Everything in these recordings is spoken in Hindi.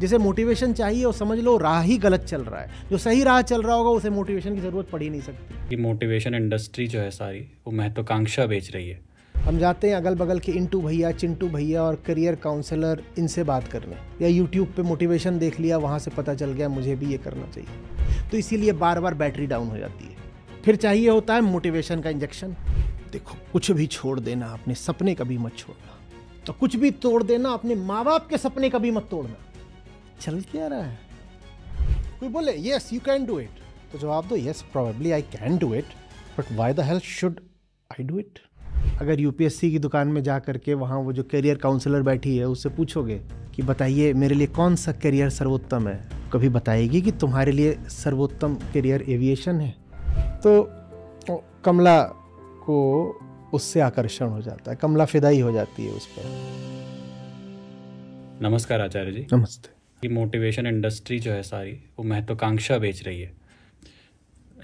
जिसे मोटिवेशन चाहिए और समझ लो राह ही गलत चल रहा है जो सही राह चल रहा होगा उसे मोटिवेशन की ज़रूरत पड़ ही नहीं सकती ये मोटिवेशन इंडस्ट्री जो है सारी वो महत्वाकांक्षा बेच रही है हम जाते हैं अगल बगल के इंटू भैया चिंटू भैया और करियर काउंसलर इनसे बात करने या यूट्यूब पे मोटिवेशन देख लिया वहाँ से पता चल गया मुझे भी ये करना चाहिए तो इसीलिए बार बार बैटरी डाउन हो जाती है फिर चाहिए होता है मोटिवेशन का इंजेक्शन देखो कुछ भी छोड़ देना अपने सपने कभी मत छोड़ना तो कुछ भी तोड़ देना अपने माँ बाप के सपने कभी मत तोड़ना चल क्या रहा है कोई बोले yes you can do it तो जवाब दो yes probably I can do it but why the hell should I do it अगर यूपीएससी की दुकान में जा करके वहाँ वो जो करियर काउंसलर बैठी है उससे पूछोगे कि बताइए मेरे लिए कौन सा करियर सर्वोत्तम है तो कभी बताएगी कि तुम्हारे लिए सर्वोत्तम करियर एविएशन है तो कमला को उससे आकर्षण हो जाता है कमला फिदाई हो जाती है उस पर नमस्कार आचार्य जी नमस्ते कि मोटिवेशन इंडस्ट्री जो है सारी वो महत्वाकांक्षा बेच रही है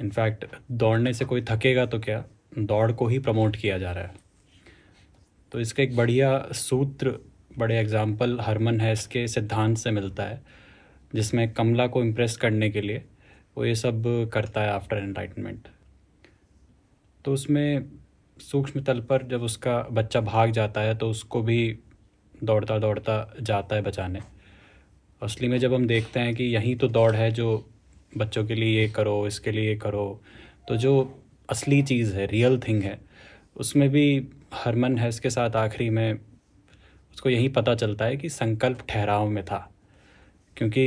इनफैक्ट दौड़ने से कोई थकेगा तो क्या दौड़ को ही प्रमोट किया जा रहा है तो इसका एक बढ़िया सूत्र बड़े एग्जाम्पल हरमन हैस के सिद्धांत से मिलता है जिसमें कमला को इम्प्रेस करने के लिए वो ये सब करता है आफ्टर एनलाइटमेंट तो उसमें सूक्ष्म तल पर जब उसका बच्चा भाग जाता है तो उसको भी दौड़ता दौड़ता जाता है बचाने असली में जब हम देखते हैं कि यहीं तो दौड़ है जो बच्चों के लिए ये करो इसके लिए ये करो तो जो असली चीज़ है रियल थिंग है उसमें भी हरमन हैस के साथ आखिरी में उसको यही पता चलता है कि संकल्प ठहराव में था क्योंकि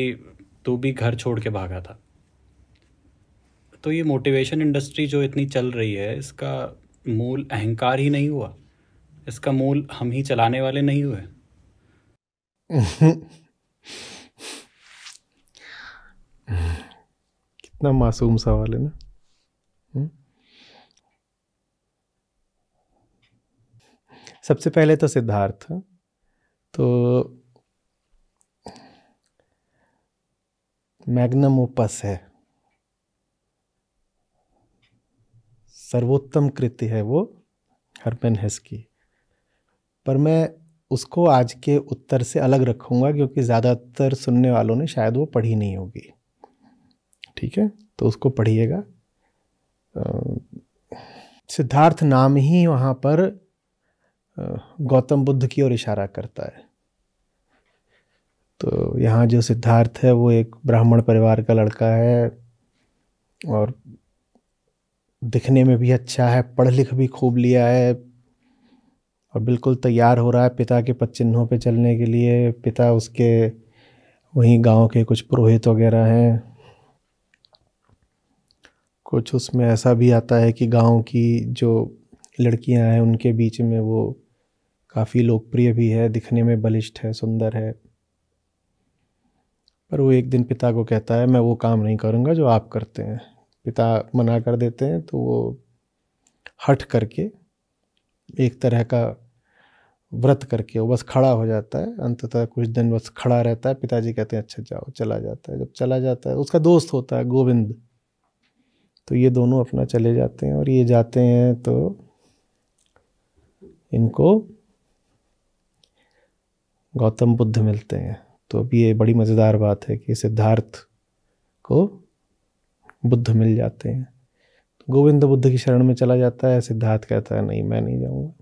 तू भी घर छोड़ के भागा था तो ये मोटिवेशन इंडस्ट्री जो इतनी चल रही है इसका मूल अहंकार ही नहीं हुआ इसका मूल हम ही चलाने वाले नहीं हुए कितना मासूम सवाल है ना हम्म? सबसे पहले तो सिद्धार्थ तो मैग्नम ओपस है सर्वोत्तम कृत्य है वो हरपेन हेस की पर मैं उसको आज के उत्तर से अलग रखूंगा क्योंकि ज़्यादातर सुनने वालों ने शायद वो पढ़ी नहीं होगी ठीक है तो उसको पढ़िएगा सिद्धार्थ नाम ही वहाँ पर गौतम बुद्ध की ओर इशारा करता है तो यहाँ जो सिद्धार्थ है वो एक ब्राह्मण परिवार का लड़का है और दिखने में भी अच्छा है पढ़ लिख भी खूब लिया है और बिल्कुल तैयार हो रहा है पिता के पद चिन्हों पर चलने के लिए पिता उसके वहीं गांव के कुछ पुरोहित वगैरह हैं कुछ उसमें ऐसा भी आता है कि गांव की जो लड़कियां हैं उनके बीच में वो काफ़ी लोकप्रिय भी है दिखने में बलिष्ठ है सुंदर है पर वो एक दिन पिता को कहता है मैं वो काम नहीं करूँगा जो आप करते हैं पिता मना कर देते हैं तो वो हट करके एक तरह का व्रत करके वो बस खड़ा हो जाता है अंततः कुछ दिन बस खड़ा रहता है पिताजी कहते हैं अच्छा जाओ चला जाता है जब चला जाता है उसका दोस्त होता है गोविंद तो ये दोनों अपना चले जाते हैं और ये जाते हैं तो इनको गौतम बुद्ध मिलते हैं तो अब ये बड़ी मज़ेदार बात है कि सिद्धार्थ को बुद्ध मिल जाते हैं तो गोविंद बुद्ध की शरण में चला जाता है सिद्धार्थ कहता है नहीं मैं नहीं जाऊँगा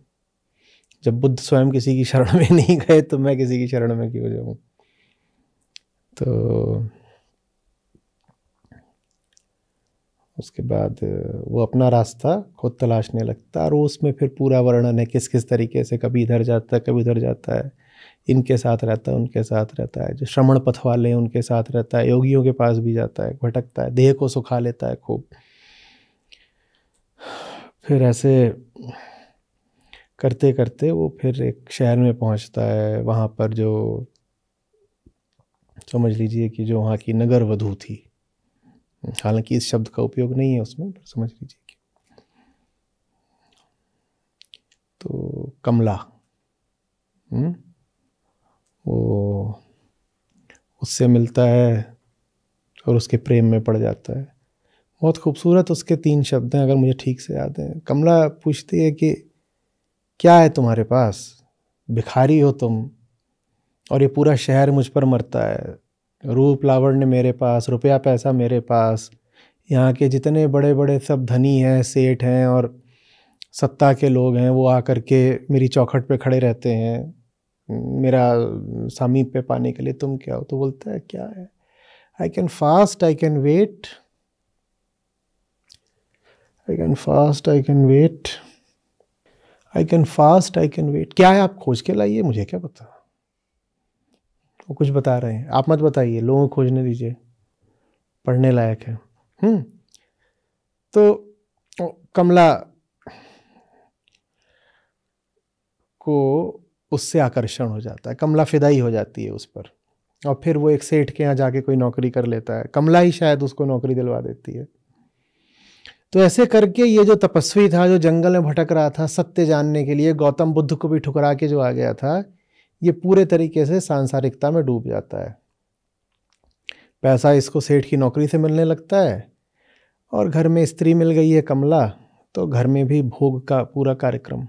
जब बुद्ध स्वयं किसी की शरण में नहीं गए तो मैं किसी की शरण में क्यों जाऊँ तो उसके बाद वो अपना रास्ता खुद तलाशने लगता है और उसमें फिर पूरा वर्णन है किस किस तरीके से कभी इधर जाता है कभी उधर जाता है इनके साथ रहता है उनके साथ रहता है जो श्रवण पथ वाले हैं उनके साथ रहता है योगियों के पास भी जाता है भटकता है देह को सुखा लेता है खूब फिर ऐसे करते करते वो फिर एक शहर में पहुंचता है वहाँ पर जो समझ लीजिए कि जो वहाँ की नगर वधू थी हालांकि इस शब्द का उपयोग नहीं है उसमें पर समझ लीजिए कि तो कमला हम्म, वो उससे मिलता है और उसके प्रेम में पड़ जाता है बहुत खूबसूरत उसके तीन शब्द हैं अगर मुझे ठीक से याद हैं कमला पूछती है कि क्या है तुम्हारे पास भिखारी हो तुम और ये पूरा शहर मुझ पर मरता है रूप लावण्य मेरे पास रुपया पैसा मेरे पास यहाँ के जितने बड़े बड़े सब धनी हैं सेठ हैं और सत्ता के लोग हैं वो आकर के मेरी चौखट पे खड़े रहते हैं मेरा सामीप्य पाने के लिए तुम क्या हो तो बोलता है क्या है I can fast I can wait I can fast I can wait I can fast I can wait क्या है आप खोज के लाइए मुझे क्या पता वो कुछ बता रहे हैं आप मत बताइए लोगों को खोजने दीजिए पढ़ने लायक है हम्म तो कमला को उससे आकर्षण हो जाता है कमला फिदाई हो जाती है उस पर और फिर वो एक सेठ के यहाँ जाके कोई नौकरी कर लेता है कमला ही शायद उसको नौकरी दिलवा देती है तो ऐसे करके ये जो तपस्वी था जो जंगल में भटक रहा था सत्य जानने के लिए गौतम बुद्ध को भी ठुकरा के जो आ गया था ये पूरे तरीके से सांसारिकता में डूब जाता है पैसा इसको सेठ की नौकरी से मिलने लगता है और घर में स्त्री मिल गई है कमला तो घर में भी भोग का पूरा कार्यक्रम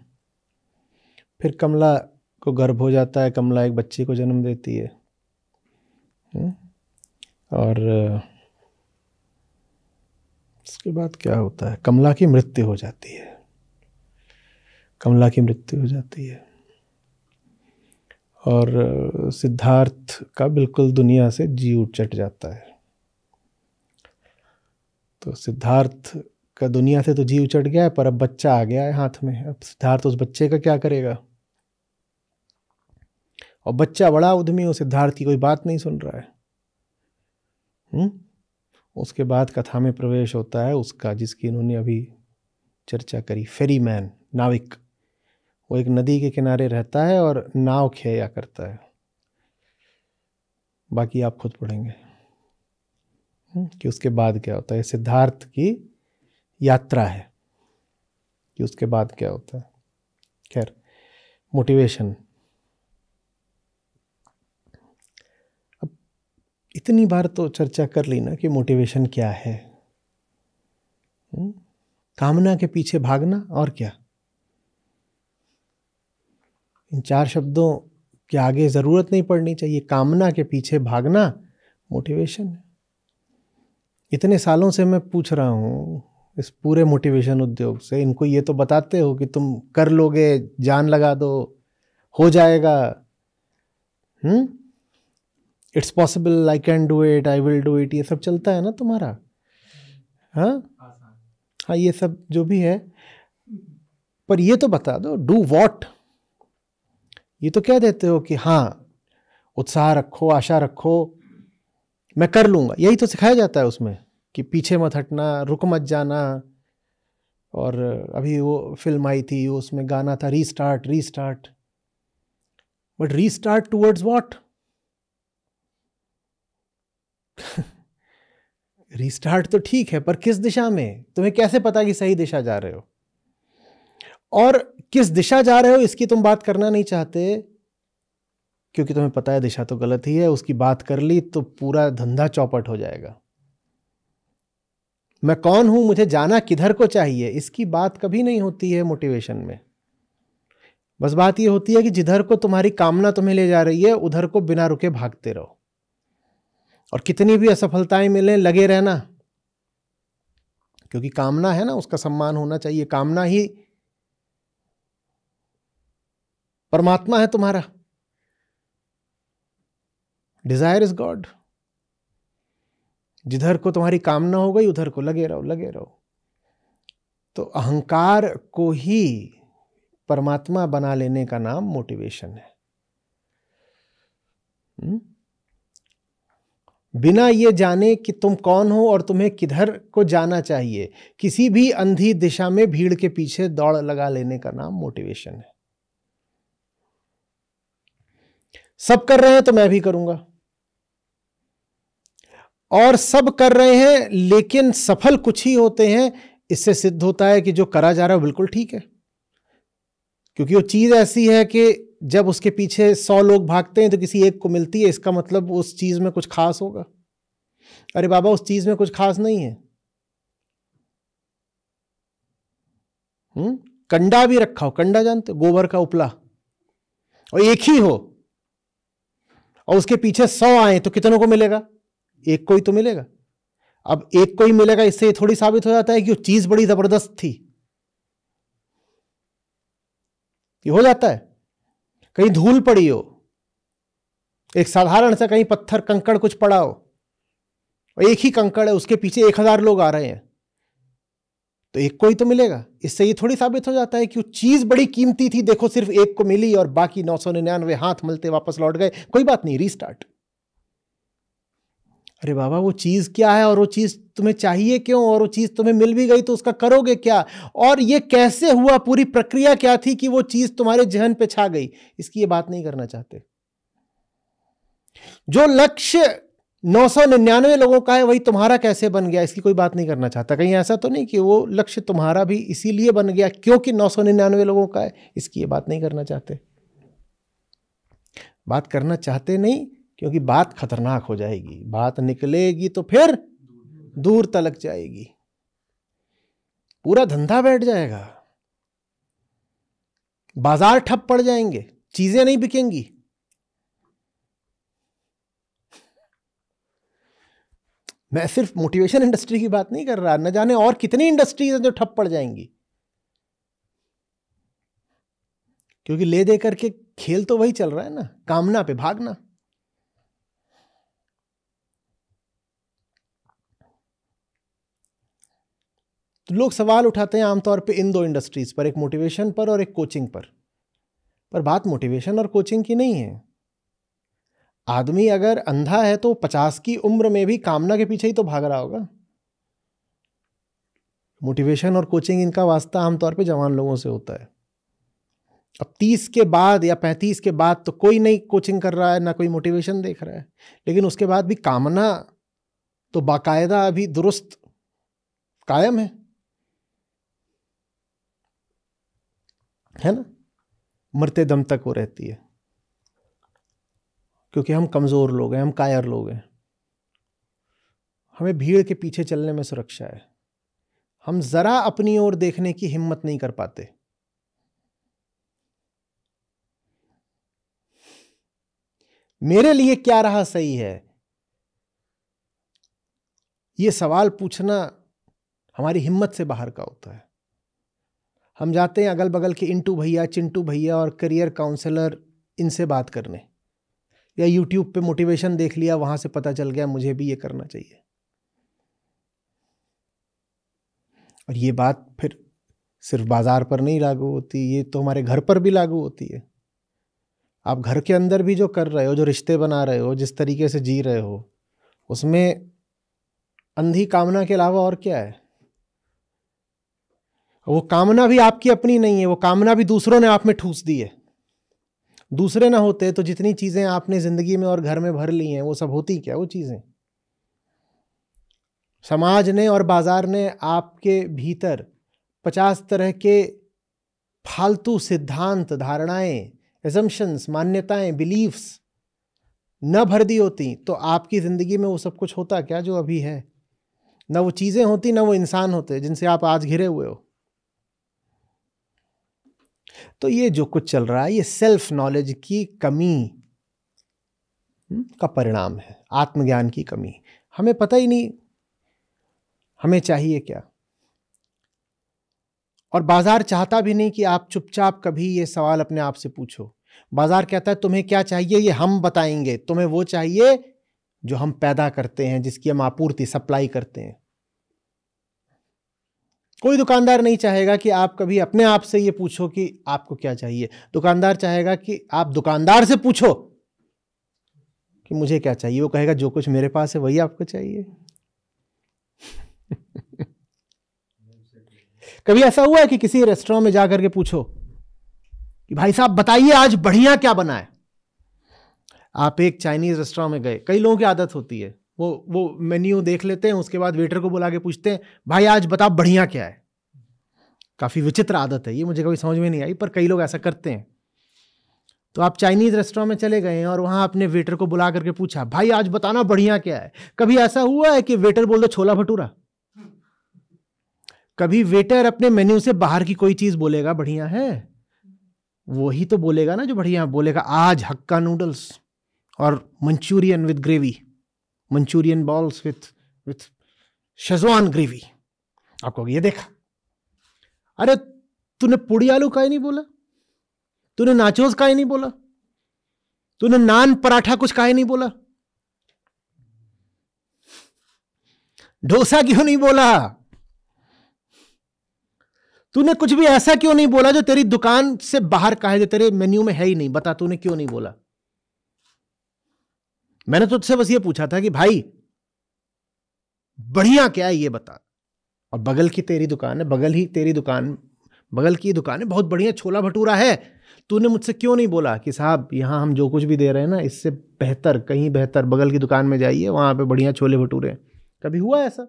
फिर कमला को गर्भ हो जाता है कमला एक बच्चे को जन्म देती है हम्म, और उसके बाद क्या होता है कमला की मृत्यु हो जाती है कमला की मृत्यु हो जाती है और सिद्धार्थ का बिल्कुल दुनिया से जी उठ चट जाता है तो सिद्धार्थ का दुनिया से तो जी उचट गया है पर अब बच्चा आ गया है हाथ में अब सिद्धार्थ उस बच्चे का क्या करेगा और बच्चा बड़ा उद्यमी हो सिद्धार्थ की कोई बात नहीं सुन रहा है हुँ? हम्म? उसके बाद कथा में प्रवेश होता है उसका जिसकी इन्होंने अभी चर्चा करी फेरी मैन नाविक वो एक नदी के किनारे रहता है और नाव खेया करता है बाकी आप खुद पढ़ेंगे हम्म, कि उसके बाद क्या होता है सिद्धार्थ की यात्रा है कि उसके बाद क्या होता है खैर मोटिवेशन अब इतनी बार तो चर्चा कर ली ना कि मोटिवेशन क्या है हम्म, कामना के पीछे भागना और क्या इन चार शब्दों के आगे ज़रूरत नहीं पड़नी चाहिए कामना के पीछे भागना मोटिवेशन है इतने सालों से मैं पूछ रहा हूँ इस पूरे मोटिवेशन उद्योग से इनको ये तो बताते हो कि तुम कर लोगे जान लगा दो हो जाएगा it's possible I can do it I will do it ये सब चलता है ना तुम्हारा हाँ हाँ ये सब जो भी है पर ये तो बता दो डू वॉट ये तो कह देते हो कि हाँ उत्साह रखो आशा रखो मैं कर लूँगा यही तो सिखाया जाता है उसमें कि पीछे मत हटना रुक मत जाना और अभी वो फिल्म आई थी उसमें गाना था restart restart but restart towards what restart तो ठीक है पर किस दिशा में तुम्हें कैसे पता कि सही दिशा जा रहे हो और किस दिशा जा रहे हो इसकी तुम बात करना नहीं चाहते क्योंकि तुम्हें पता है दिशा तो गलत ही है उसकी बात कर ली तो पूरा धंधा चौपट हो जाएगा मैं कौन हूं मुझे जाना किधर को चाहिए इसकी बात कभी नहीं होती है मोटिवेशन में बस बात यह होती है कि जिधर को तुम्हारी कामना तुम्हें ले जा रही है उधर को बिना रुके भागते रहो और कितनी भी असफलताएं मिलें लगे रहना क्योंकि कामना है ना उसका सम्मान होना चाहिए कामना ही परमात्मा है तुम्हारा डिजायर इज गॉड जिधर को तुम्हारी कामना हो गई उधर को लगे रहो लगे रहो तो अहंकार को ही परमात्मा बना लेने का नाम मोटिवेशन है हम्म? बिना ये जाने कि तुम कौन हो और तुम्हें किधर को जाना चाहिए किसी भी अंधी दिशा में भीड़ के पीछे दौड़ लगा लेने का नाम मोटिवेशन है सब कर रहे हैं तो मैं भी करूंगा और सब कर रहे हैं लेकिन सफल कुछ ही होते हैं इससे सिद्ध होता है कि जो करा जा रहा है बिल्कुल ठीक है क्योंकि वो चीज़ ऐसी है कि जब उसके पीछे सौ लोग भागते हैं तो किसी एक को मिलती है इसका मतलब उस चीज़ में कुछ खास होगा अरे बाबा उस चीज़ में कुछ खास नहीं है हुँ? हम्म? कंडा भी रखा हो कंडा जानते गोबर का उपला और एक ही हो और उसके पीछे सौ आए तो कितनों को मिलेगा एक को ही तो मिलेगा अब एक को ही मिलेगा इससे थोड़ी साबित हो जाता है कि वो चीज बड़ी जबरदस्त थी ये हो जाता है कहीं धूल पड़ी हो एक साधारण सा कहीं पत्थर कंकड़ कुछ पड़ा हो और एक ही कंकड़ है उसके पीछे एक हजार लोग आ रहे हैं तो एक को ही तो मिलेगा इससे ये थोड़ी साबित हो जाता है कि वो चीज़ बड़ी कीमती थी देखो सिर्फ एक को मिली और बाकी नौ सौ निन्यानवे हाथ मलते वापस लौट गए कोई बात नहीं रीस्टार्ट अरे बाबा वो चीज़ क्या है और वो चीज़ तुम्हें चाहिए क्यों और वो चीज़ तुम्हें मिल भी गई तो उसका करोगे क्या और ये कैसे हुआ पूरी प्रक्रिया क्या थी कि वो चीज़ तुम्हारे जहन पे छा गई इसकी ये बात नहीं करना चाहते जो लक्ष्य नौ सौ निन्यानवे लोगों का है वही तुम्हारा कैसे बन गया इसकी कोई बात नहीं करना चाहता कहीं ऐसा तो नहीं कि वो लक्ष्य तुम्हारा भी इसीलिए बन गया क्योंकि नौ सौ निन्यानवे लोगों का है इसकी ये बात नहीं करना चाहते बात करना चाहते नहीं क्योंकि बात खतरनाक हो जाएगी बात निकलेगी तो फिर दूर तलक जाएगी पूरा धंधा बैठ जाएगा बाजार ठप पड़ जाएंगे चीज़ें नहीं बिकेंगी मैं सिर्फ मोटिवेशन इंडस्ट्री की बात नहीं कर रहा न जाने और कितनी इंडस्ट्रीज हैं जो ठप पड़ जाएंगी क्योंकि ले दे करके खेल तो वही चल रहा है ना कामना पे भागना तो लोग सवाल उठाते हैं आमतौर पे इन दो इंडस्ट्रीज पर एक मोटिवेशन पर और एक कोचिंग पर पर बात मोटिवेशन और कोचिंग की नहीं है आदमी अगर अंधा है तो पचास की उम्र में भी कामना के पीछे ही तो भाग रहा होगा मोटिवेशन और कोचिंग इनका वास्ता आमतौर पे जवान लोगों से होता है अब तीस के बाद या पैंतीस के बाद तो कोई नहीं कोचिंग कर रहा है ना कोई मोटिवेशन देख रहा है लेकिन उसके बाद भी कामना तो बाकायदा अभी दुरुस्त कायम है है ना मरते दम तक वो रहती है क्योंकि हम कमज़ोर लोग हैं हम कायर लोग हैं हमें भीड़ के पीछे चलने में सुरक्षा है हम ज़रा अपनी ओर देखने की हिम्मत नहीं कर पाते मेरे लिए क्या रहा सही है ये सवाल पूछना हमारी हिम्मत से बाहर का होता है हम जाते हैं अगल बगल के इंटू भैया चिंटू भैया और करियर काउंसलर इनसे बात करने या यूट्यूब पे मोटिवेशन देख लिया वहां से पता चल गया मुझे भी ये करना चाहिए और ये बात फिर सिर्फ बाज़ार पर नहीं लागू होती ये तो हमारे घर पर भी लागू होती है आप घर के अंदर भी जो कर रहे हो जो रिश्ते बना रहे हो जिस तरीके से जी रहे हो उसमें अंधी कामना के अलावा और क्या है वो कामना भी आपकी अपनी नहीं है वो कामना भी दूसरों ने आप में ठूस दी है दूसरे ना होते तो जितनी चीज़ें आपने ज़िंदगी में और घर में भर ली हैं वो सब होती क्या वो चीज़ें समाज ने और बाज़ार ने आपके भीतर पचास तरह के फालतू सिद्धांत धारणाएं एजम्पन्स मान्यताएं बिलीव्स न भर दी होती तो आपकी ज़िंदगी में वो सब कुछ होता क्या जो अभी है ना वो चीज़ें होती ना वो इंसान होते जिनसे आप आज घिरे हुए हो तो ये जो कुछ चल रहा है ये सेल्फ नॉलेज की कमी हम्म, का परिणाम है आत्मज्ञान की कमी हमें पता ही नहीं हमें चाहिए क्या और बाजार चाहता भी नहीं कि आप चुपचाप कभी ये सवाल अपने आप से पूछो बाजार कहता है तुम्हें क्या चाहिए ये हम बताएंगे तुम्हें वो चाहिए जो हम पैदा करते हैं जिसकी हम आपूर्ति सप्लाई करते हैं कोई दुकानदार नहीं चाहेगा कि आप कभी अपने आप से ये पूछो कि आपको क्या चाहिए दुकानदार चाहेगा कि आप दुकानदार से पूछो कि मुझे क्या चाहिए वो कहेगा जो कुछ मेरे पास है वही आपको चाहिए कभी ऐसा हुआ है कि किसी रेस्टोरेंट में जाकर के पूछो कि भाई साहब बताइए आज बढ़िया क्या बना है आप एक चाइनीज रेस्टोरेंट में गए कई लोगों की आदत होती है वो वो मेन्यू देख लेते हैं उसके बाद वेटर को बुला के पूछते हैं भाई आज बता बढ़िया क्या है काफ़ी विचित्र आदत है ये मुझे कभी समझ में नहीं आई पर कई लोग ऐसा करते हैं तो आप चाइनीज़ रेस्टोरेंट में चले गए और वहाँ अपने वेटर को बुला करके पूछा भाई आज बताना बढ़िया क्या है कभी ऐसा हुआ है कि वेटर बोल दो छोला भटूरा कभी वेटर अपने मेन्यू से बाहर की कोई चीज़ बोलेगा बढ़िया है वही तो बोलेगा ना जो बढ़िया बोलेगा आज हक्का नूडल्स और Manchurian with gravy Manchurian balls with with schezwan gravy आपको ये देखा अरे तूने पूड़ी आलू का ही नहीं बोला तूने नाचोस का ही नहीं बोला तूने नान पराठा कुछ का ही नहीं बोला डोसा क्यों नहीं बोला तूने कुछ भी ऐसा क्यों नहीं बोला जो तेरी दुकान से बाहर का है जो तेरे मेन्यू में है ही नहीं बता तूने क्यों नहीं बोला मैंने तुझसे बस ये पूछा था कि भाई बढ़िया क्या है ये बता और बगल की तेरी दुकान है बगल ही तेरी दुकान बगल की दुकान है बहुत बढ़िया छोला भटूरा है तूने मुझसे क्यों नहीं बोला कि साहब यहाँ हम जो कुछ भी दे रहे हैं ना इससे बेहतर कहीं बेहतर बगल की दुकान में जाइए वहाँ पे बढ़िया छोले भटूरे कभी हुआ ऐसा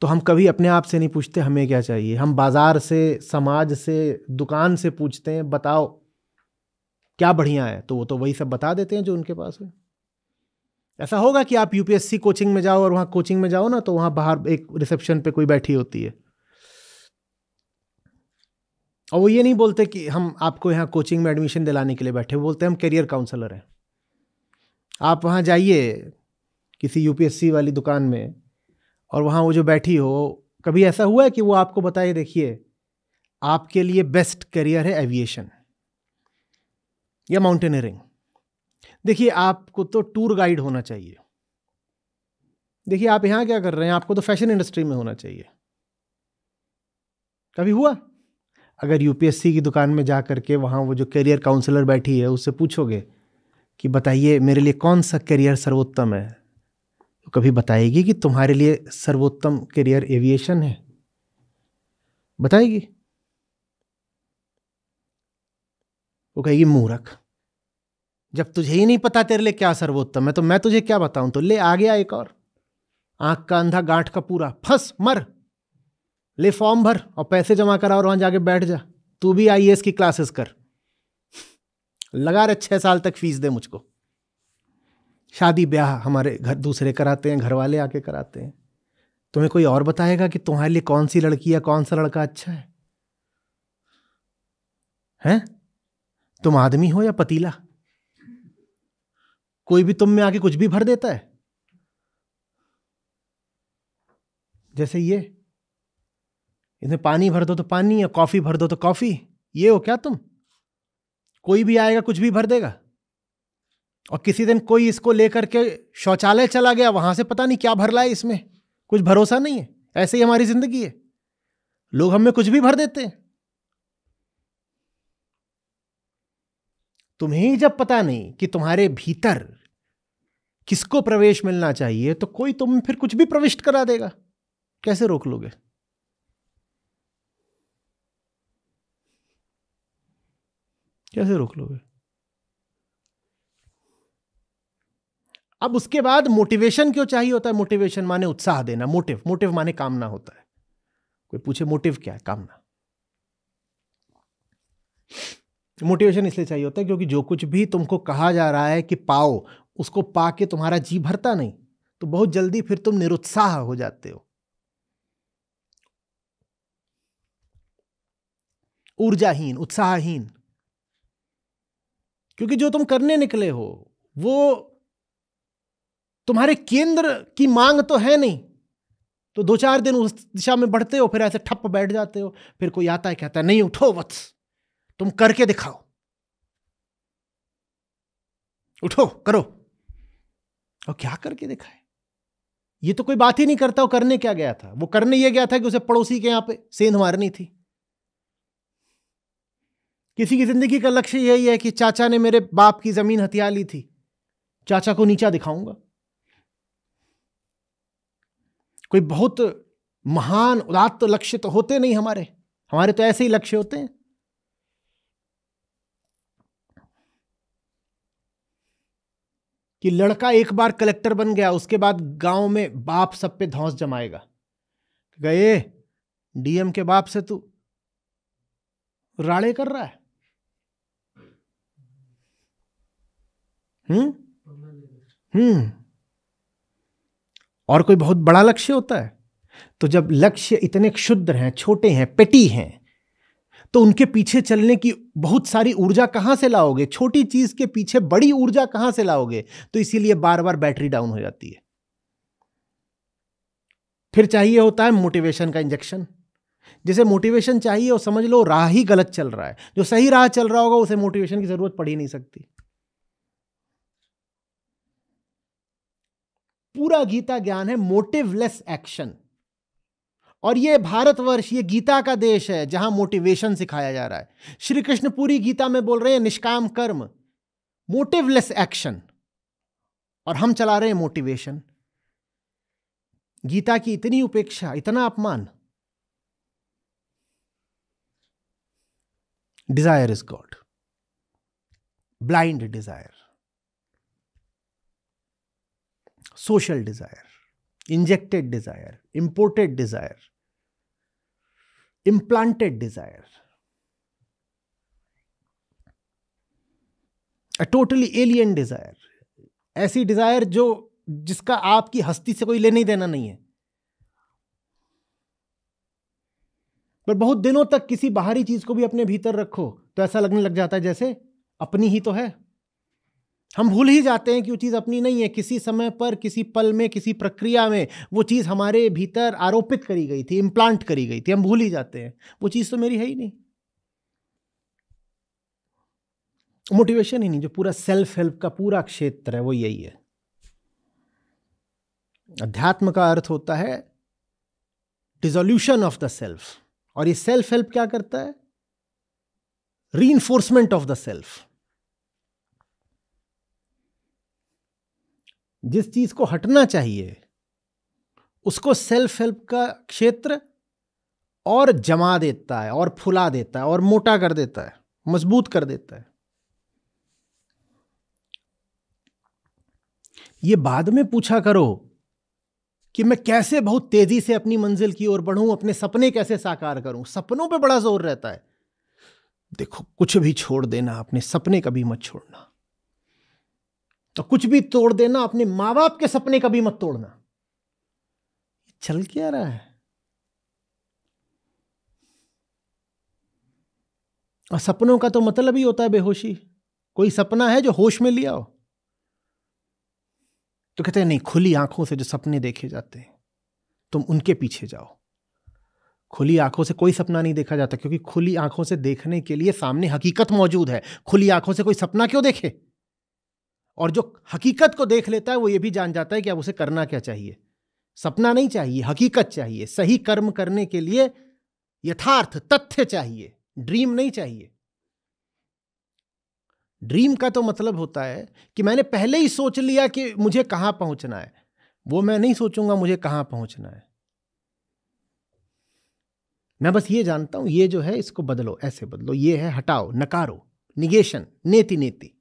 तो हम कभी अपने आप से नहीं पूछते हमें क्या चाहिए हम बाज़ार से समाज से दुकान से पूछते हैं बताओ क्या बढ़िया है तो वो तो वही सब बता देते हैं जो उनके पास है ऐसा होगा कि आप यूपीएससी कोचिंग में जाओ और वहाँ कोचिंग में जाओ ना तो वहाँ बाहर एक रिसेप्शन पे कोई बैठी होती है और वो ये नहीं बोलते कि हम आपको यहाँ कोचिंग में एडमिशन दिलाने के लिए बैठे बोलते हैं हम करियर काउंसलर हैं आप वहाँ जाइए किसी यूपीएससी वाली दुकान में और वहाँ वो जो बैठी हो कभी ऐसा हुआ है कि वो आपको बताए देखिए आपके लिए बेस्ट करियर है एविएशन या माउंटेनियरिंग देखिए आपको तो टूर गाइड होना चाहिए देखिए आप यहाँ क्या कर रहे हैं आपको तो फैशन इंडस्ट्री में होना चाहिए कभी हुआ अगर यूपीएससी की दुकान में जा करके वहाँ वो जो करियर काउंसलर बैठी है उससे पूछोगे कि बताइए मेरे लिए कौन सा करियर सर्वोत्तम है तो कभी बताएगी कि तुम्हारे लिए सर्वोत्तम करियर एविएशन है बताएगी वो कहेगी मूरख जब तुझे ही नहीं पता तेरे लिए क्या सर्वोत्तम है तो मैं तुझे क्या बताऊं तो ले आ गया एक और आंख का अंधा गांठ का पूरा फंस मर ले फॉर्म भर और पैसे जमा करा और वहां जाके बैठ जा तू भी आई की क्लासेस कर लगा रहे छह साल तक फीस दे मुझको शादी ब्याह हमारे घर दूसरे कराते हैं घर वाले आके कराते हैं तुम्हें कोई और बताएगा कि तुम्हारे लिए कौन सी लड़की या कौन सा लड़का अच्छा है हैं तुम आदमी हो या पतीला कोई भी तुम में आके कुछ भी भर देता है जैसे ये इसमें पानी भर दो तो पानी या कॉफी भर दो तो कॉफी ये हो क्या तुम कोई भी आएगा कुछ भी भर देगा और किसी दिन कोई इसको लेकर के शौचालय चला गया वहां से पता नहीं क्या भर लाए इसमें कुछ भरोसा नहीं है ऐसे ही हमारी जिंदगी है लोग हमें कुछ भी भर देते हैं तुम्हें जब पता नहीं कि तुम्हारे भीतर किसको प्रवेश मिलना चाहिए तो कोई तुम फिर कुछ भी प्रविष्ट करा देगा कैसे रोक लोगे कैसे रोक लोगे अब उसके बाद मोटिवेशन क्यों चाहिए होता है मोटिवेशन माने उत्साह देना मोटिव मोटिव माने कामना होता है कोई पूछे मोटिव क्या है कामना मोटिवेशन इसलिए चाहिए होता है क्योंकि जो कुछ भी तुमको कहा जा रहा है कि पाओ उसको पा के तुम्हारा जी भरता नहीं तो बहुत जल्दी फिर तुम निरुत्साह हो जाते हो ऊर्जाहीन उत्साहहीन क्योंकि जो तुम करने निकले हो वो तुम्हारे केंद्र की मांग तो है नहीं तो दो चार दिन उस दिशा में बढ़ते हो फिर ऐसे ठप बैठ जाते हो फिर कोई आता है कहता है नहीं उठो वत्स तुम करके दिखाओ उठो करो और क्या करके दिखाए ये तो कोई बात ही नहीं करता वो करने क्या गया था वो करने ये गया था कि उसे पड़ोसी के यहां पे सेंध मारनी थी किसी की जिंदगी का लक्ष्य यही है कि चाचा ने मेरे बाप की जमीन हथिया ली थी चाचा को नीचा दिखाऊंगा कोई बहुत महान उदात्त लक्ष्य तो होते नहीं हमारे हमारे तो ऐसे ही लक्ष्य होते हैं कि लड़का एक बार कलेक्टर बन गया उसके बाद गांव में बाप सब पे धौस जमाएगा गए डीएम के बाप से तू राड़े कर रहा है हुँ? हम्म? हुँ? हम्म। और कोई बहुत बड़ा लक्ष्य होता है तो जब लक्ष्य इतने क्षुद्र हैं छोटे हैं पेटी हैं तो उनके पीछे चलने की बहुत सारी ऊर्जा कहाँ से लाओगे छोटी चीज़ के पीछे बड़ी ऊर्जा कहाँ से लाओगे तो इसीलिए बार बार बैटरी डाउन हो जाती है फिर चाहिए होता है मोटिवेशन का इंजेक्शन जिसे मोटिवेशन चाहिए और समझ लो राह ही गलत चल रहा है जो सही राह चल रहा होगा उसे मोटिवेशन की ज़रूरत पड़ ही नहीं सकती पूरा गीता ज्ञान है मोटिवलेस एक्शन और ये भारतवर्ष ये गीता का देश है जहां मोटिवेशन सिखाया जा रहा है श्री कृष्ण पूरी गीता में बोल रहे हैं निष्काम कर्म मोटिवलेस एक्शन और हम चला रहे हैं मोटिवेशन गीता की इतनी उपेक्षा इतना अपमान desire is God blind desire social desire injected desire imported desire implanted desire. A totally alien desire. ऐसी डिजायर जो जिसका आपकी हस्ती से कोई लेने देना नहीं है पर बहुत दिनों तक किसी बाहरी चीज को भी अपने भीतर रखो तो ऐसा लगने लग जाता है जैसे अपनी ही तो है हम भूल ही जाते हैं कि वो चीज़ अपनी नहीं है किसी समय पर किसी पल में किसी प्रक्रिया में वो चीज़ हमारे भीतर आरोपित करी गई थी इम्प्लांट करी गई थी हम भूल ही जाते हैं वो चीज़ तो मेरी है ही नहीं मोटिवेशन ही नहीं जो पूरा सेल्फ हेल्प का पूरा क्षेत्र है वो यही है अध्यात्म का अर्थ होता है डिजोल्यूशन ऑफ द सेल्फ और ये सेल्फ हेल्प क्या करता है री ऑफ द सेल्फ जिस चीज़ को हटना चाहिए उसको सेल्फ हेल्प का क्षेत्र और जमा देता है और फुला देता है और मोटा कर देता है मजबूत कर देता है ये बाद में पूछा करो कि मैं कैसे बहुत तेजी से अपनी मंजिल की ओर बढ़ूं अपने सपने कैसे साकार करूं सपनों पे बड़ा जोर रहता है देखो कुछ भी छोड़ देना अपने सपने कभी मत छोड़ना तो कुछ भी तोड़ देना अपने माँ बाप के सपने कभी मत तोड़ना चल क्या रहा है और सपनों का तो मतलब ही होता है बेहोशी कोई सपना है जो होश में लिया हो तो कहते हैं नहीं खुली आंखों से जो सपने देखे जाते हैं तुम उनके पीछे जाओ खुली आंखों से कोई सपना नहीं देखा जाता क्योंकि खुली आंखों से देखने के लिए सामने हकीकत मौजूद है खुली आंखों से कोई सपना क्यों देखे और जो हकीकत को देख लेता है वो ये भी जान जाता है कि अब उसे करना क्या चाहिए सपना नहीं चाहिए हकीकत चाहिए सही कर्म करने के लिए यथार्थ तथ्य चाहिए ड्रीम नहीं चाहिए ड्रीम का तो मतलब होता है कि मैंने पहले ही सोच लिया कि मुझे कहां पहुंचना है वो मैं नहीं सोचूंगा मुझे कहां पहुंचना है मैं बस ये जानता हूं ये जो है इसको बदलो ऐसे बदलो ये है हटाओ नकारो निगेशन नेति नेति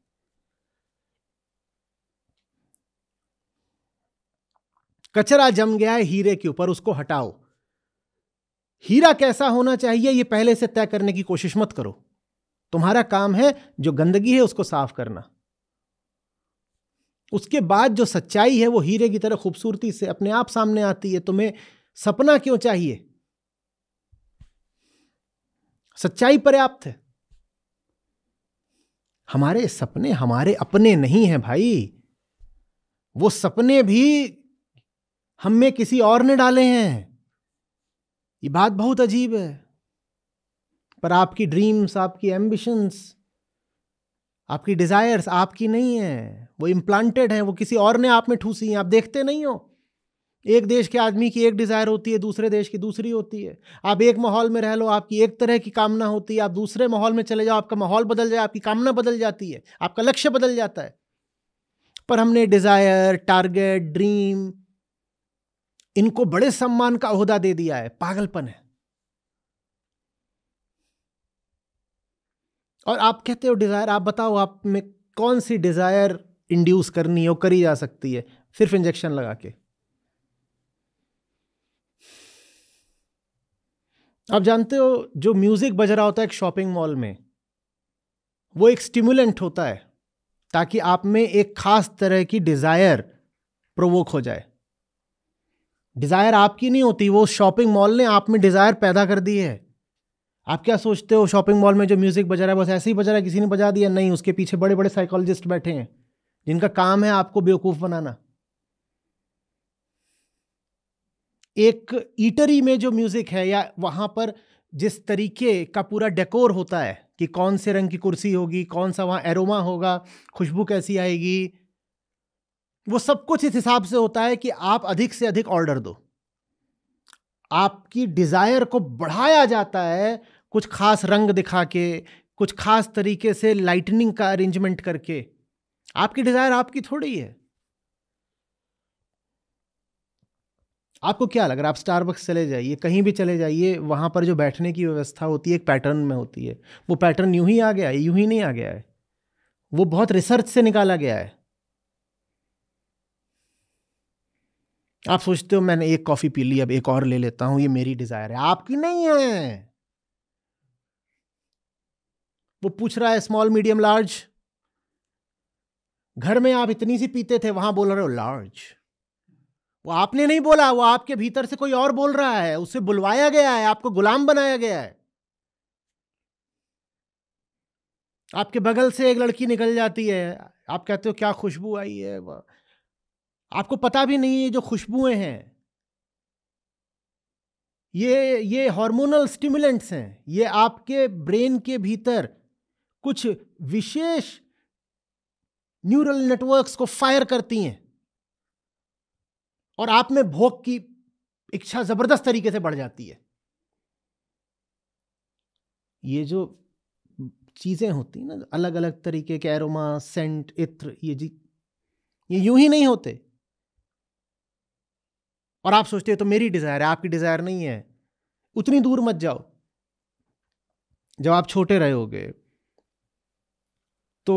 कचरा जम गया है हीरे के ऊपर उसको हटाओ हीरा कैसा होना चाहिए यह पहले से तय करने की कोशिश मत करो तुम्हारा काम है जो गंदगी है उसको साफ करना उसके बाद जो सच्चाई है वो हीरे की तरह खूबसूरती से अपने आप सामने आती है तुम्हें सपना क्यों चाहिए सच्चाई पर्याप्त है हमारे सपने हमारे अपने नहीं हैं भाई वो सपने भी हम में किसी और ने डाले हैं ये बात बहुत अजीब है पर आपकी ड्रीम्स आपकी एम्बिशंस आपकी डिज़ायर्स आपकी नहीं है वो इम्प्लांटेड हैं वो किसी और ने आप में ठूसी हैं आप देखते नहीं हो एक देश के आदमी की एक डिज़ायर होती है दूसरे देश की दूसरी होती है आप एक माहौल में रह लो आपकी एक तरह की कामना होती है आप दूसरे माहौल में चले जाओ आपका माहौल बदल जाए आपकी कामना बदल जाती है आपका लक्ष्य बदल जाता है पर हमने डिज़ायर टारगेट ड्रीम इनको बड़े सम्मान का अहदा दे दिया है पागलपन है और आप कहते हो डिज़ायर आप बताओ आप में कौन सी डिज़ायर इंड्यूस करनी हो करी जा सकती है सिर्फ इंजेक्शन लगा के आप जानते हो जो म्यूज़िक बज रहा होता है एक शॉपिंग मॉल में वो एक स्टिमुलेंट होता है ताकि आप में एक ख़ास तरह की डिज़ायर प्रोवोक हो जाए डिज़ायर आपकी नहीं होती वो शॉपिंग मॉल ने आप में डिज़ायर पैदा कर दी है आप क्या सोचते हो शॉपिंग मॉल में जो म्यूज़िक बजा रहा है बस ऐसे ही बजा रहा है किसी ने बजा दिया नहीं उसके पीछे बड़े बड़े साइकोलॉजिस्ट बैठे हैं जिनका काम है आपको बेवकूफ़ बनाना एक ईटरी में जो म्यूज़िक है या वहां पर जिस तरीके का पूरा डेकोर होता है कि कौन से रंग की कुर्सी होगी कौन सा वहां एरोमा होगा खुशबू कैसी आएगी वो सब कुछ इस हिसाब से होता है कि आप अधिक से अधिक ऑर्डर दो आपकी डिज़ायर को बढ़ाया जाता है कुछ खास रंग दिखा के कुछ खास तरीके से लाइटनिंग का अरेंजमेंट करके आपकी डिज़ायर आपकी थोड़ी है आपको क्या लग रहा है आप स्टारबक्स चले जाइए कहीं भी चले जाइए वहाँ पर जो बैठने की व्यवस्था होती है एक पैटर्न में होती है वो पैटर्न यूं ही आ गया है यूं ही नहीं आ गया है वो बहुत रिसर्च से निकाला गया है आप सोचते हो मैंने एक कॉफी पी ली अब एक और ले लेता हूं ये मेरी डिजायर है आपकी नहीं है वो पूछ रहा है स्मॉल मीडियम लार्ज घर में आप इतनी सी पीते थे वहां बोल रहे हो लार्ज वो आपने नहीं बोला वो आपके भीतर से कोई और बोल रहा है उसे बुलवाया गया है आपको गुलाम बनाया गया है आपके बगल से एक लड़की निकल जाती है आप कहते हो क्या खुशबू आई है वह आपको पता भी नहीं है जो खुशबुएं हैं ये ये हार्मोनल स्टिमुलेंट्स हैं ये आपके ब्रेन के भीतर कुछ विशेष न्यूरल नेटवर्क्स को फायर करती हैं और आप में भोग की इच्छा जबरदस्त तरीके से बढ़ जाती है ये जो चीज़ें होती हैं ना अलग अलग तरीके के एरोमा सेंट इत्र ये जी ये यूं ही नहीं होते और आप सोचते हो तो मेरी डिज़ायर है आपकी डिज़ायर नहीं है उतनी दूर मत जाओ जब आप छोटे रहोगे तो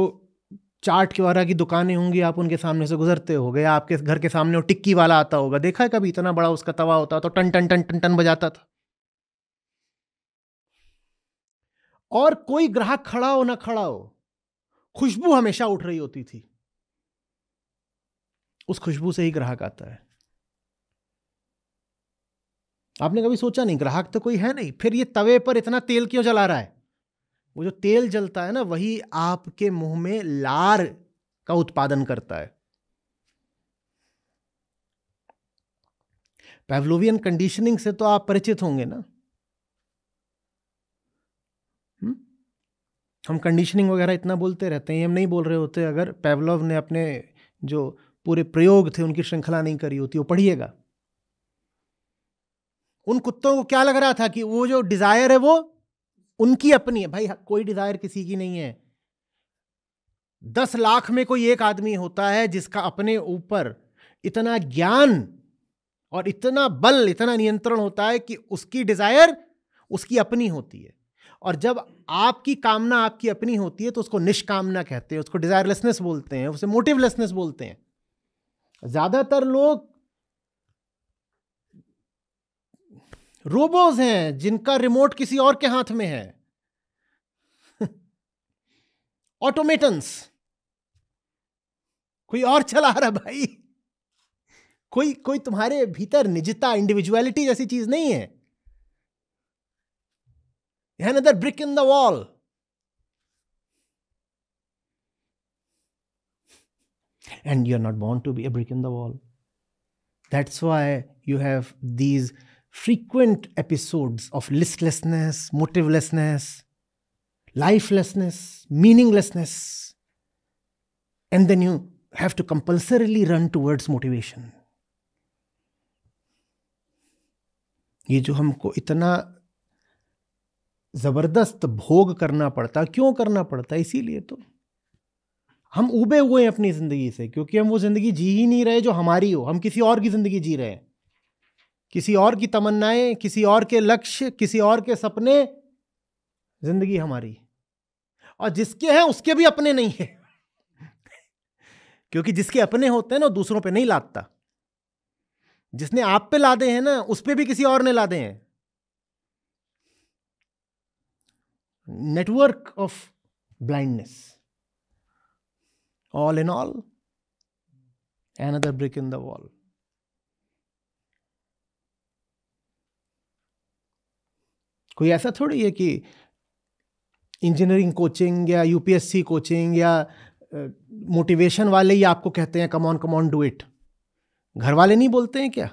चाट के वगैरह की दुकानें होंगी आप उनके सामने से गुजरते हो गए आपके घर के सामने वो टिक्की वाला आता होगा देखा है कभी इतना बड़ा उसका तवा होता तो टन टन टन टन टन बजाता था और कोई ग्राहक खड़ा हो ना खड़ा हो खुशबू हमेशा उठ रही होती थी उस खुशबू से ही ग्राहक आता है आपने कभी सोचा नहीं ग्राहक तो कोई है नहीं फिर ये तवे पर इतना तेल क्यों जला रहा है वो जो तेल जलता है ना वही आपके मुंह में लार का उत्पादन करता है पेवलोवियन कंडीशनिंग से तो आप परिचित होंगे ना हम्म? हम कंडीशनिंग वगैरह इतना बोलते रहते हैं हम नहीं बोल रहे होते अगर पेवलोव ने अपने जो पूरे प्रयोग थे उनकी श्रृंखला नहीं करी होती वो पढ़िएगा उन कुत्तों को क्या लग रहा था कि वो जो डिज़ायर है वो उनकी अपनी है भाई हाँ, कोई डिज़ायर किसी की नहीं है दस लाख में कोई एक आदमी होता है जिसका अपने ऊपर इतना ज्ञान और इतना बल इतना नियंत्रण होता है कि उसकी डिज़ायर उसकी अपनी होती है और जब आपकी कामना आपकी अपनी होती है तो उसको निष्कामना कहते हैं उसको डिज़ायरलेसनेस बोलते हैं उसे मोटिवलेसनेस बोलते हैं ज़्यादातर लोग रोबोज हैं जिनका रिमोट किसी और के हाथ में है ऑटोमेटन्स कोई और चला रहा भाई कोई कोई तुम्हारे भीतर निजता इंडिविजुअलिटी जैसी चीज नहीं है another brick in the wall and you are not bound to be a brick in the wall that's why you have these frequent episodes of listlessness, motivelessness, lifelessness, meaninglessness. And then you have to compulsorily run towards motivation. ये जो हमको इतना ज़बरदस्त भोग करना पड़ता क्यों करना पड़ता इसीलिए तो हम उबे हुए हैं अपनी ज़िंदगी से क्योंकि हम वो ज़िंदगी जी ही नहीं रहे जो हमारी हो हम किसी और की ज़िंदगी जी रहे हैं किसी और की तमन्नाएं किसी और के लक्ष्य किसी और के सपने जिंदगी हमारी और जिसके हैं उसके भी अपने नहीं है क्योंकि जिसके अपने होते हैं ना दूसरों पे नहीं लादता जिसने आप पे लादे हैं ना उस पे भी किसी और ने लादे हैं network of blindness all in all another brick in the wall कोई ऐसा थोड़ी है कि इंजीनियरिंग कोचिंग या यूपीएससी कोचिंग या मोटिवेशन uh, वाले ही आपको कहते हैं come on come on do it घर वाले नहीं बोलते हैं क्या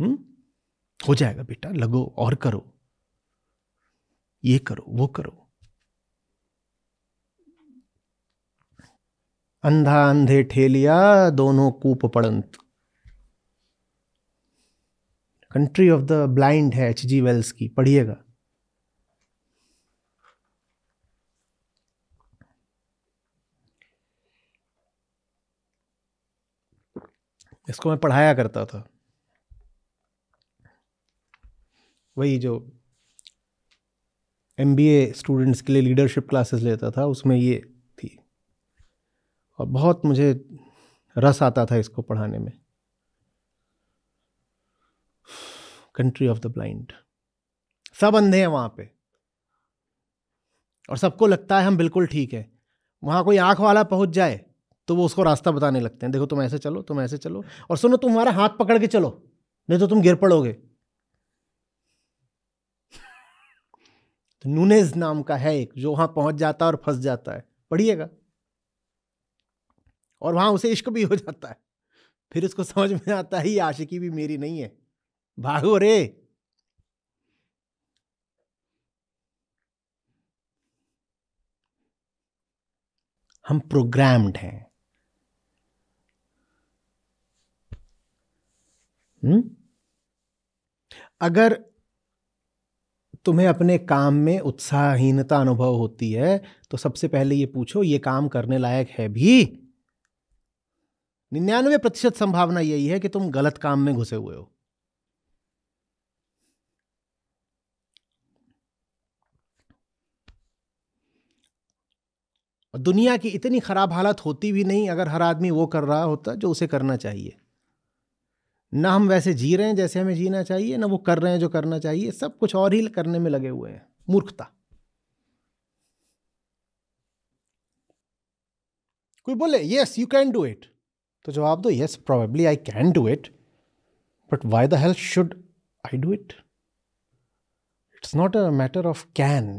हुँ? हो जाएगा बेटा लगो और करो ये करो वो करो अंधा अंधे ठेलिया दोनों कूप पड़ंत कंट्री ऑफ द ब्लाइंड है एच जी वेल्स की पढ़िएगा इसको मैं पढ़ाया करता था वही जो एम बी ए स्टूडेंट्स के लिए लीडरशिप क्लासेस लेता था उसमें ये थी और बहुत मुझे रस आता था इसको पढ़ाने में कंट्री ऑफ द ब्लाइंड सब अंधे हैं वहां पे और सबको लगता है हम बिल्कुल ठीक है वहां कोई आंख वाला पहुंच जाए तो वो उसको रास्ता बताने लगते हैं देखो तुम ऐसे चलो तुम ऐसे चलो और सुनो तुम हमारा हाथ पकड़ के चलो नहीं तो तुम गिर पड़ोगे तो नूनेज नाम का है एक जो वहां पहुंच जाता है और फंस जाता है पढ़िएगा और वहां उसे इश्क भी हो जाता है फिर उसको समझ में आता है ये आशिकी भी मेरी नहीं है भागो रे हम प्रोग्राम्ड हैं हम्म? अगर तुम्हें अपने काम में उत्साहहीनता अनुभव होती है तो सबसे पहले ये पूछो ये काम करने लायक है भी निन्यानवे प्रतिशत संभावना यही है कि तुम गलत काम में घुसे हुए हो दुनिया की इतनी ख़राब हालत होती भी नहीं अगर हर आदमी वो कर रहा होता जो उसे करना चाहिए ना हम वैसे जी रहे हैं जैसे हमें जीना चाहिए ना वो कर रहे हैं जो करना चाहिए सब कुछ और ही करने में लगे हुए हैं मूर्खता कोई बोले yes you can do it तो जवाब दो yes probably I can do it but why the hell should I do it it's not a matter of can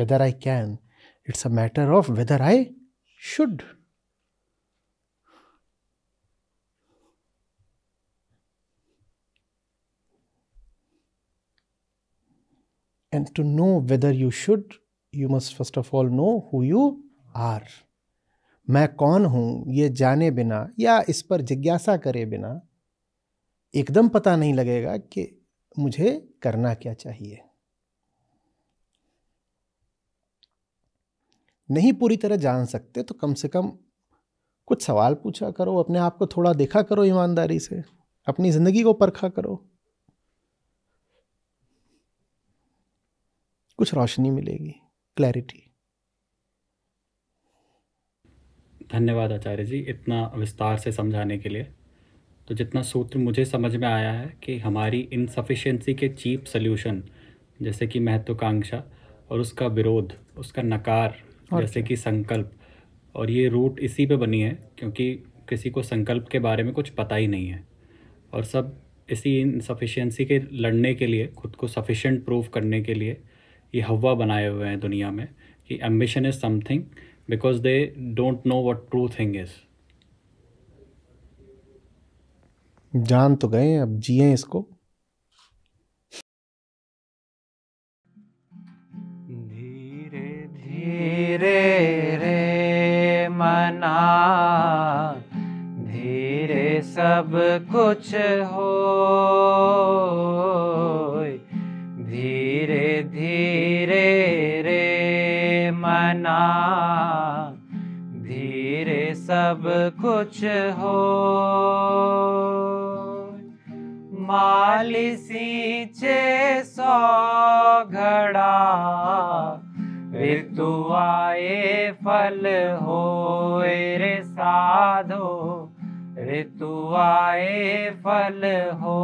whether I can it's a matter of whether I should and to know whether you should you must first of all know who you are मैं कौन हूं ये जाने बिना या इस पर जिज्ञासा करे बिना एकदम पता नहीं लगेगा कि मुझे करना क्या चाहिए नहीं पूरी तरह जान सकते तो कम से कम कुछ सवाल पूछा करो अपने आप को थोड़ा देखा करो ईमानदारी से अपनी ज़िंदगी को परखा करो कुछ रोशनी मिलेगी क्लैरिटी धन्यवाद आचार्य जी इतना विस्तार से समझाने के लिए तो जितना सूत्र मुझे समझ में आया है कि हमारी इनसफिशेंसी के चीप सोल्यूशन जैसे कि महत्वाकांक्षा और उसका विरोध उसका नकार जैसे कि संकल्प और ये रूट इसी पे बनी है क्योंकि किसी को संकल्प के बारे में कुछ पता ही नहीं है और सब इसी इनसफिशेंसी के लड़ने के लिए खुद को सफिशेंट प्रूव करने के लिए ये हवा बनाए हुए हैं दुनिया में कि ambition is something because they don't know what true thing is जान तो गए अब जिए इसको रे रे मना धीरे सब कुछ हो धीरे धीरे रे मना धीरे सब कुछ हो माली सींचे सौ घड़ा ऋतुआए फल होए रे साधो ऋतु आए फल हो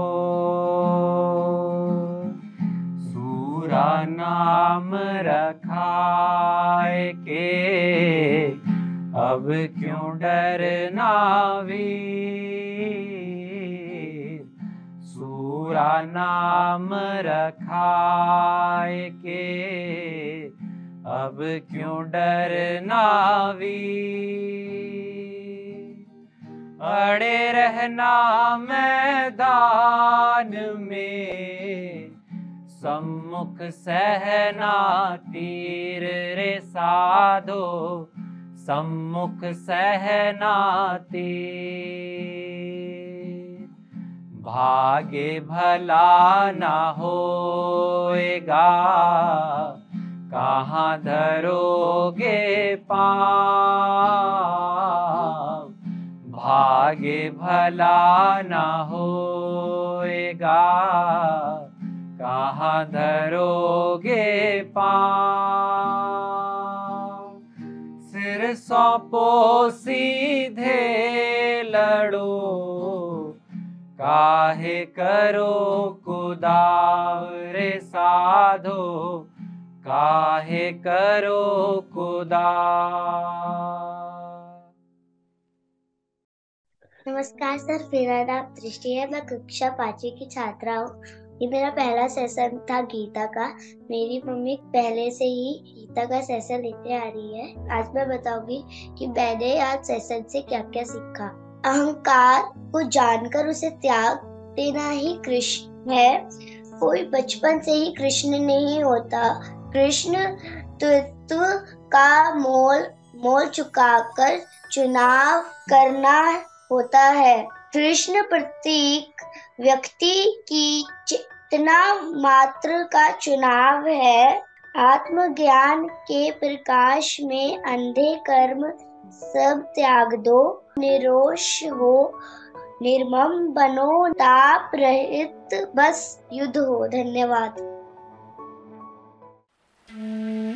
सूरा नाम रखाए के अब क्यों डरना नावी सूरा नाम रखाए के अब क्यों डरना वी अड़े रहना मैदान में सम्मुख सहना तीर रे साधो सम्मुख सहना तीर भागे भला ना होएगा कहाँ धरोगे पाप भागे भला न होएगा कहाँ धरोगे पाप सिर सौंपो सीधे लड़ो काहे करो कुदार साधो काहे करो खुदा नमस्कार सर मेरा नाम दृष्टि है मैं कक्षा पांचवी की छात्रा हूँ ये मेरा पहला सेशन था गीता का मेरी मम्मी पहले से ही गीता का सेशन लेते आ रही है आज मैं बताऊंगी कि मैंने आज सेशन से क्या क्या सीखा अहंकार को जानकर उसे त्याग देना ही कृष्ण है कोई बचपन से ही कृष्ण नहीं होता कृष्ण तत्व का मोल मोल चुकाकर चुनाव करना होता है कृष्ण प्रतीक व्यक्ति की चेतना मात्र का चुनाव है आत्मज्ञान के प्रकाश में अंधे कर्म सब त्याग दो निरोष हो निर्मम बनो ताप रहित बस युद्ध हो धन्यवाद Mm-hmm.